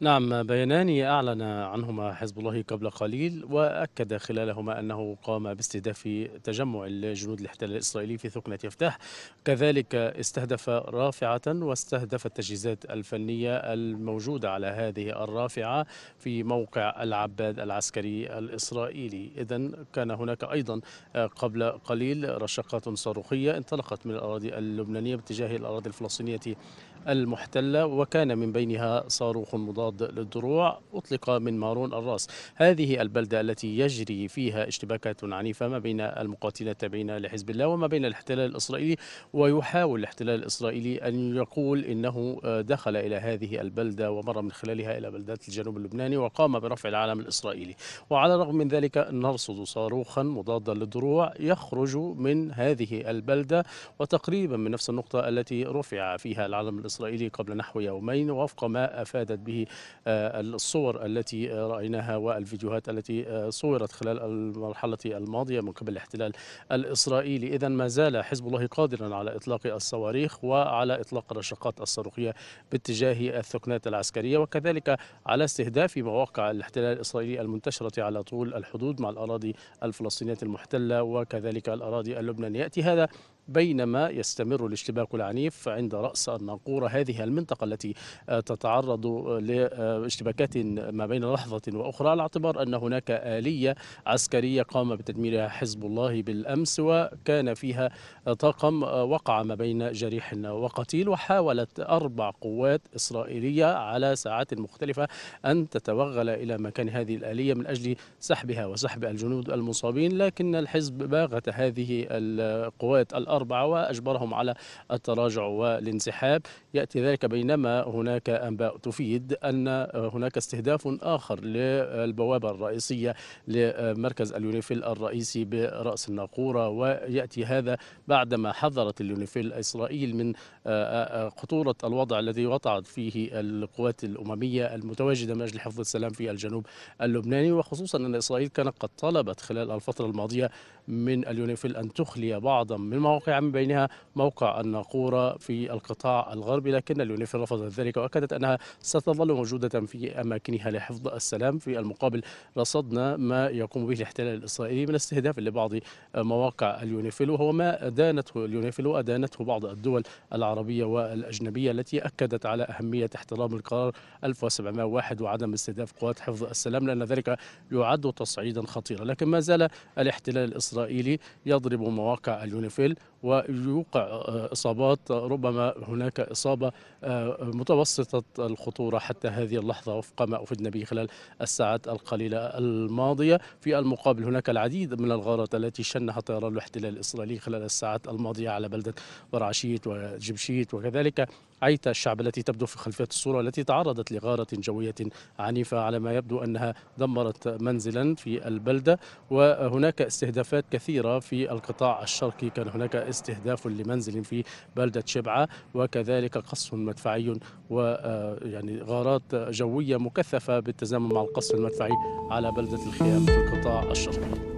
نعم بيانان أعلن عنهما حزب الله قبل قليل وأكد خلالهما أنه قام باستهداف تجمع الجنود الاحتلال الإسرائيلي في ثقنة يفتح كذلك استهدف رافعة واستهدف التجهيزات الفنية الموجودة على هذه الرافعة في موقع العباد العسكري الإسرائيلي إذا كان هناك أيضا آه، قبل قليل رشقات صاروخية انطلقت من الأراضي اللبنانية باتجاه الأراضي الفلسطينية المحتلة وكان من بينها صاروخ مضاد للدروع أطلق من مارون الراس هذه البلدة التي يجري فيها اشتباكات عنيفة ما بين المقاتلين التابعين لحزب الله وما بين الاحتلال الإسرائيلي ويحاول الاحتلال الإسرائيلي أن يقول إنه دخل إلى هذه البلدة ومر من خلالها إلى بلدات الجنوب اللبناني وقام برفع العلم الإسرائيلي وعلى الرغم من ذلك نرصد صاروخا مضادا للدروع يخرج من هذه البلدة وتقريبا من نفس النقطة التي رفع فيها العلم الإسرائيلي الإسرائيلي قبل نحو يومين وفق ما أفادت به آه، الصور التي آه، رأيناها والفيديوهات التي آه، صورت خلال المرحلة الماضية من قبل الاحتلال الإسرائيلي إذا ما زال حزب الله قادرا على إطلاق الصواريخ وعلى إطلاق الرشقات الصاروخية باتجاه الثكنات العسكرية وكذلك على استهداف مواقع الاحتلال الإسرائيلي المنتشرة على طول الحدود مع الأراضي الفلسطينية المحتلة وكذلك الأراضي اللبنانية يأتي هذا بينما يستمر الاشتباك العنيف عند رأس الناقورة هذه المنطقة التي آه، تتعرض لاشتباكات ما بين لحظة وأخرى على اعتبار أن هناك آلية عسكرية قام بتدميرها حزب الله بالأمس وكان فيها طاقم آه، وقع ما بين جريح وقتيل وحاولت أربع قوات إسرائيلية على ساعات مختلفة أن تتوغل إلى مكان هذه الآلية من أجل سحبها وسحب الجنود المصابين لكن الحزب باغت هذه القوات الأربع أربعة وأجبرهم على التراجع والانسحاب يأتي ذلك بينما هناك أنباء تفيد أن هناك استهداف آخر للبوابة الرئيسية لمركز اليونيفيل الرئيسي برأس الناقورة ويأتي هذا بعدما حذرت اليونيفيل إسرائيل من خطورة الوضع الذي وقعت فيه القوات الأممية المتواجدة من أجل حفظ السلام في الجنوب اللبناني وخصوصا أن إسرائيل كانت قد طلبت خلال الفترة الماضية من اليونيفيل أن تخلي بعضا من مواقع من بينها موقع الناقورة في القطاع الغربي لكن اليونيفيل رفضت ذلك وأكدت أنها ستظل موجودة في أماكنها لحفظ السلام في المقابل رصدنا ما يقوم به الاحتلال الإسرائيلي من استهداف لبعض مواقع اليونيفيل وهو ما أدانته اليونيفيل وأدانته بعض الدول العربية والأجنبية التي أكدت على أهمية احترام القرار 1701 وعدم استهداف قوات حفظ السلام لأن ذلك يعد تصعيدا خطيرا لكن ما زال الاحتلال الإسرائيلي الإسرائيلي يضرب مواقع اليونيفيل ويوقع آه، إصابات ربما هناك إصابة آه، متوسطة الخطورة حتى هذه اللحظة وفق ما أفدنا به خلال الساعات القليلة الماضية في المقابل هناك العديد من الغارات التي شنها طيران الاحتلال الإسرائيلي خلال الساعات الماضية على بلدة برعشيت وجبشيت وكذلك عيت الشعب التي تبدو في خلفية الصورة التي تعرضت لغارة جوية عنيفة على ما يبدو أنها دمرت منزلا في البلدة وهناك استهدافات كثيرة في القطاع الشرقي كان هناك استهداف لمنزل في بلدة شبعة وكذلك قصف مدفعي ويعني آه، غارات جوية مكثفة بالتزامن مع القصف المدفعي على بلدة الخيام في القطاع الشرقي